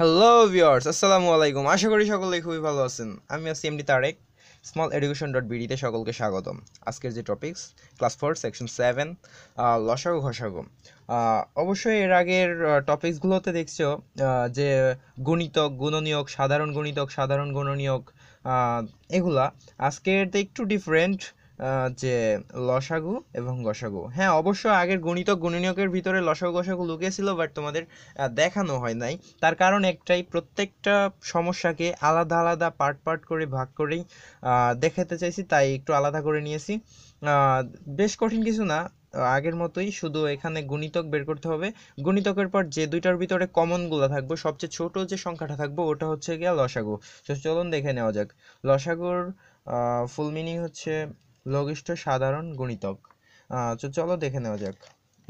hello viewers আসসালামু আলাইকুম আশা করি সকলেই খুবই ভালো আছেন আমি আছি MD Tarek small education dot বিডিতে সকলকে স্বাগতম আজকের যে topics class four section seven লসাগু ঘসাগো অবশ্যই এর আগের টপিকসগুলোতে দেখছো যে গণিতক গুণনীয়ক সাধারণ গণিতক সাধারণ গুণনীয়ক এগুলা আজকের একটু ডিফারেন্ট যে লসাগু এবং গসাগু হ্যাঁ অবশ্য আগের গণিত গুণনীয়কের ভিতরে লসাগু গসাগু লুকিয়েছিল বাট তোমাদের দেখানো হয় নাই তার কারণ একটাই প্রত্যেকটা সমস্যাকে আলাদা আলাদা পার্ট পার্ট করে ভাগ করেই দেখাতে চাইছি তাই একটু আলাদা করে নিয়েছি বেশ কঠিন কিছু না আগের মতোই শুধু এখানে গুণিতক বের করতে হবে গুণিতকের পর যে দুইটার ভিতরে কমনগুলো থাকবে সবচেয়ে ছোট যে সংখ্যাটা থাকবে ওটা হচ্ছে গিয়া লসাগু চলুন দেখে নেওয়া যাক লসাগুর ফুল মিনিং হচ্ছে লঘিষ্ঠ সাধারণ গুণিতক তো চলো দেখে নেওয়া যাক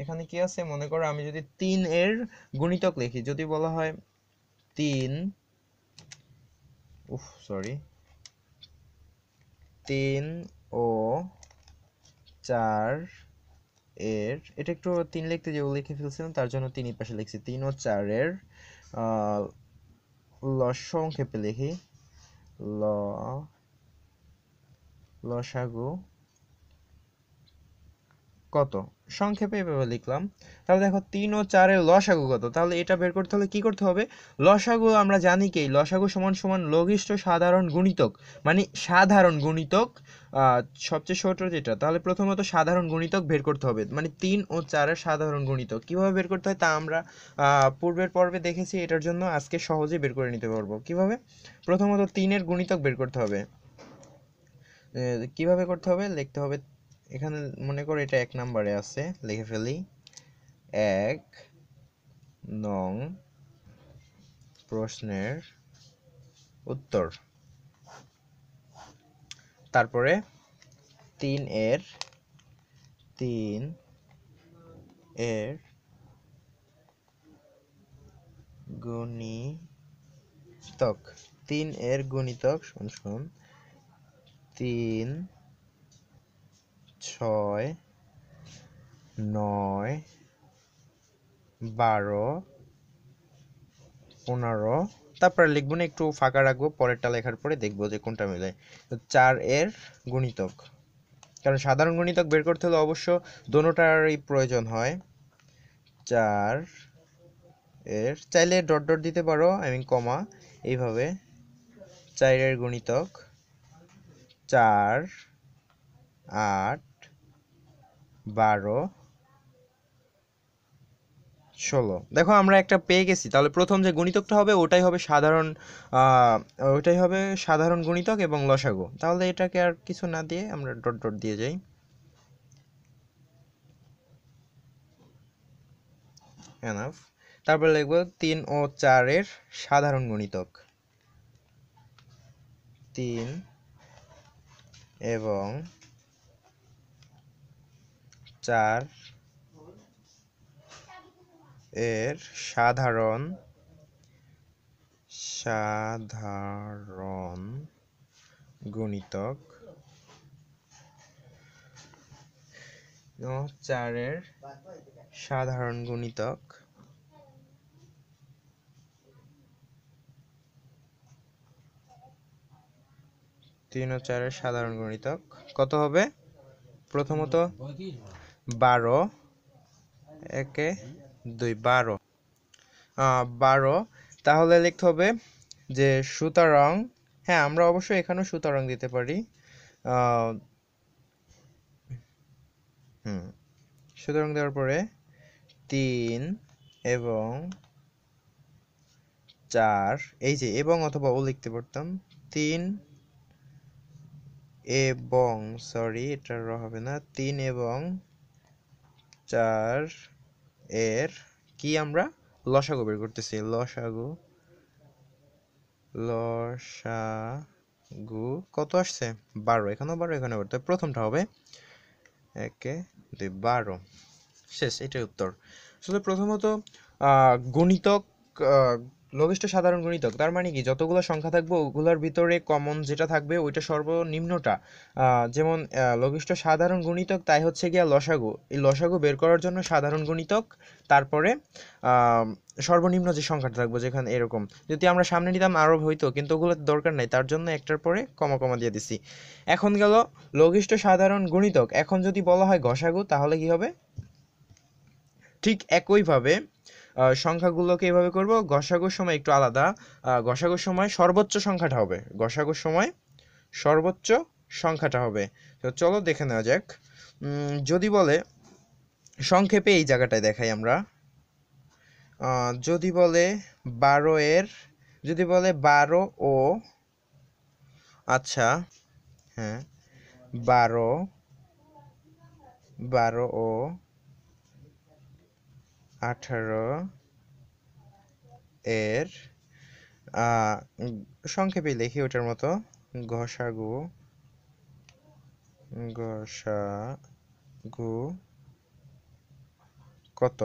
এখানে কি আছে মনে করো আমি যদি তিন এর গুণিতক লিখি যদি বলা হয় তিন উফ সরি তিন ও চার এর এটা একটু তিন লিখতে যে লিখে ফেলছিলাম তার জন্য তিন পাশে লিখছি তিন ও চারের সংক্ষেপে লিখি ল লসাগু কত সংক্ষেপে এভাবে লিখলাম তাহলে দেখো তিন ও চারের লসাগু কত তাহলে এটা বের করতে হলে কি করতে হবে লসাগু আমরা জানি কি লসাগু সমান সমান লঘিষ্ঠ সাধারণ গুণিতক মানে সাধারণ গুণিতক সবচেয়ে ছোট যেটা তাহলে প্রথমত সাধারণ গুণিতক বের করতে হবে মানে তিন ও চারের সাধারণ গুণিতক কিভাবে বের করতে হয় তা আমরা পূর্বের পর্বে দেখেছি এটার জন্য আজকে সহজে বের করে নিতে পারবো কিভাবে প্রথমত তিনের গুণিতক বের করতে হবে কিভাবে করতে হবে লিখতে হবে এখানে মনে করো এটা এক নাম্বারে আছে লিখে ফেলি এক নং প্রশ্নের উত্তর তারপরে তিন এর তিন এর গণিতক তিন এর গণিতক শুন শুন তিন ছয় নয় বারো পনেরো তারপরে লিখবো না একটু ফাঁকা রাখবো পরেরটা লেখার পরে দেখবো যে কোনটা মিলে চার এর গুণিতক কারণ সাধারণ গুণিতক বের করতে হলে অবশ্য দোনোটারই প্রয়োজন হয় চার এর চাইলে ডট ডট দিতে পারো আই মিন কমা এইভাবে চারের গুণিতক চার আট বারো ষোলো দেখো আমরা একটা পেয়ে গেছি তাহলে প্রথম যে গণিতকটা হবে ওটাই হবে সাধারণ ওটাই হবে সাধারণ গণিতক এবং লসাগু তাহলে এটাকে আর কিছু না দিয়ে আমরা ডট ডট দিয়ে যাই তারপরে তারপর লিখব তিন ও চারের সাধারণ গণিতক তিন এবং চার এর সাধারণ সাধারণ গুণিতক চারের সাধারণ গুণিতক তিন ও চারের সাধারণ গুণিতক কত হবে প্রথমত বারো একে দুই বারো বারো তাহলে লিখতে হবে যে রং হ্যাঁ আমরা অবশ্যই এখানেও রং দিতে পারি হুম সুতরাং দেওয়ার পরে তিন এবং চার এই যে এবং অথবা ও লিখতে পারতাম তিন এবং সরি এটা র হবে না তিন এবং চার এর কি আমরা লসাগু বের করতেছি লসাগু লসাগু কত আসছে বারো এখানেও বারো এখানেও বারো প্রথমটা হবে একে দুই বারো শেষ এটাই উত্তর আসলে প্রথমত গণিতক লঘিষ্ঠ সাধারণ গুণিতক তার মানে কি যতগুলো সংখ্যা থাকবে ওগুলোর ভিতরে কমন যেটা থাকবে ওইটা সর্বনিম্নটা যেমন লঘিষ্ঠ সাধারণ গুণিতক তাই হচ্ছে গিয়া লসাগু এই লসাগু বের করার জন্য সাধারণ গুণিতক তারপরে সর্বনিম্ন যে সংখ্যাটা থাকবো যেখানে এরকম যদি আমরা সামনে নিতাম আরও হইতো কিন্তু ওগুলো দরকার নাই তার জন্য একটার পরে কমা কমা দিয়ে দিছি এখন গেল লঘিষ্ঠ সাধারণ গুণিতক এখন যদি বলা হয় ঘসাগু তাহলে কি হবে ঠিক একইভাবে সংখ্যাগুলোকে এভাবে করব গসাগোর সময় একটু আলাদা গসাগোর সময় সর্বোচ্চ সংখ্যাটা হবে গসাগোর সময় সর্বোচ্চ সংখ্যাটা হবে তো চলো দেখে নেওয়া যাক যদি বলে সংক্ষেপে এই জায়গাটায় দেখাই আমরা যদি বলে বারো এর যদি বলে বারো ও আচ্ছা হ্যাঁ বারো বারো ও আঠারো এর সংক্ষেপে লিখি ওটার মতো ঘষাগু গু কত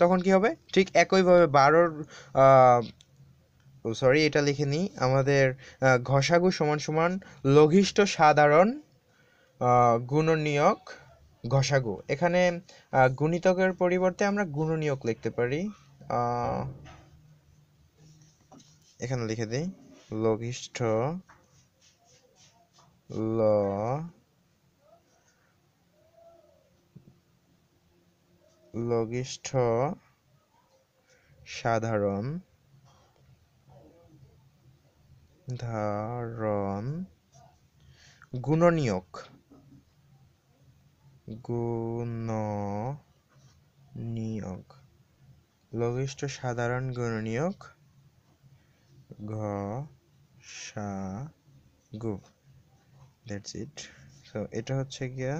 তখন কি হবে ঠিক একইভাবে বারোর সরি এটা লিখে নিই আমাদের ঘষাগু সমান সমান লঘিষ্ঠ সাধারণ গুণনীয়ক ঘষাগু এখানে গুণিতকের পরিবর্তে আমরা গুণনীয়ক লিখতে পারি এখানে লিখে দিই লঘিষ্ঠ ল লঘিষ্ঠ সাধারণ ধারণ গুণনীয়ক গুণনীয়ক লঘিষ্ঠ সাধারণ গুণনীয়ক ঘ সা গু দ্যাটস ইট সো এটা হচ্ছে গিয়া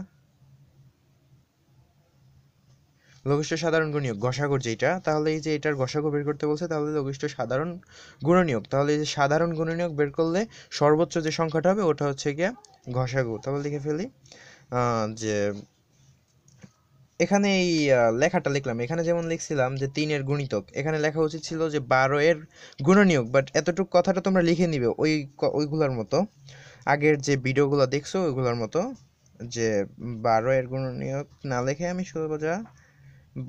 লঘিষ্ঠ সাধারণ গুণনীয়ক গসাগর যেটা তাহলে এই যে এটার গসাগর বের করতে বলছে তাহলে লঘিষ্ঠ সাধারণ গুণনীয়ক তাহলে এই যে সাধারণ গুণনীয়ক বের করলে সর্বোচ্চ যে সংখ্যাটা হবে ওটা হচ্ছে গিয়া ঘষাগু তাহলে লিখে ফেলি যে এখানে এই লেখাটা লিখলাম এখানে যেমন লিখছিলাম যে তিনের গুণিতক এখানে লেখা উচিত ছিল যে বারো এর গুণনীয়ক বাট এতটুকু কথাটা তোমরা লিখে নিবে ওই ওইগুলোর মতো আগের যে ভিডিওগুলো দেখছো ওইগুলোর মতো যে বারো এর গুণনীয়ক না লেখে আমি শুধু বোঝা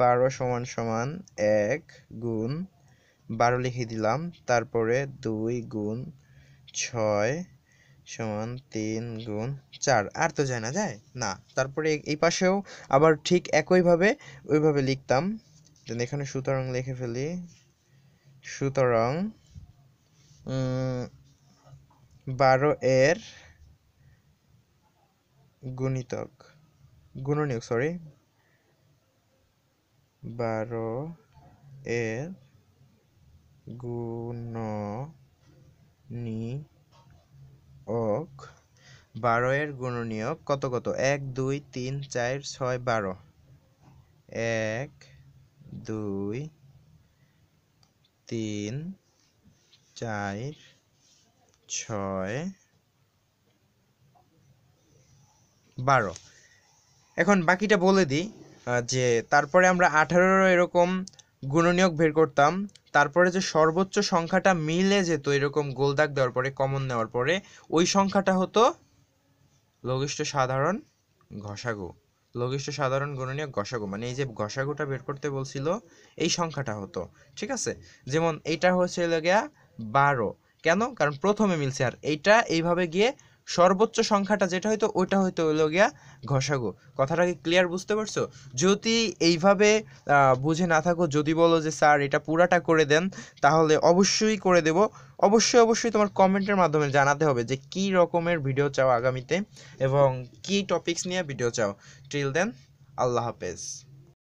বারো সমান সমান এক গুণ বারো লিখে দিলাম তারপরে দুই গুণ ছয় সমান তিন গুণ চার আর তো যায় না যায় না তারপরে এই পাশেও আবার ঠিক একইভাবে ওইভাবে লিখতাম দেন এখানে সুতরাং লিখে ফেলি সুতরাং বারো এর গুণিতক গুণনীয় সরি বারো এর নি বারো এর গুণনীয়ক কত কত এক দুই তিন চার ছয় বারো এক দুই তিন চার ছয় বারো এখন বাকিটা বলে দিই যে তারপরে আমরা আঠারোর এরকম গুণনীয়ক বের করতাম তারপরে যে সর্বোচ্চ সংখ্যাটা মিলে যেত এরকম গোলদাগ দেওয়ার পরে কমন নেওয়ার পরে ওই সংখ্যাটা হতো লঘিষ্ঠ সাধারণ ঘষাগু লঘিষ্ঠ সাধারণ গণনীয় ঘষাগু মানে এই যে ঘষাগুটা বের করতে বলছিল এই সংখ্যাটা হতো ঠিক আছে যেমন এইটা হচ্ছে গিয়া বারো কেন কারণ প্রথমে মিলছে আর এইটা এইভাবে গিয়ে সর্বোচ্চ সংখ্যাটা যেটা হইতো ওটা হইতো হলো গিয়া ঘষাগো কথাটা কি ক্লিয়ার বুঝতে পারছো যদি এইভাবে বুঝে না থাকো যদি বলো যে স্যার এটা পুরাটা করে দেন তাহলে অবশ্যই করে দেব অবশ্যই অবশ্যই তোমার কমেন্টের মাধ্যমে জানাতে হবে যে কি রকমের ভিডিও চাও আগামীতে এবং কি টপিকস নিয়ে ভিডিও চাও টিল দেন আল্লাহ হাফেজ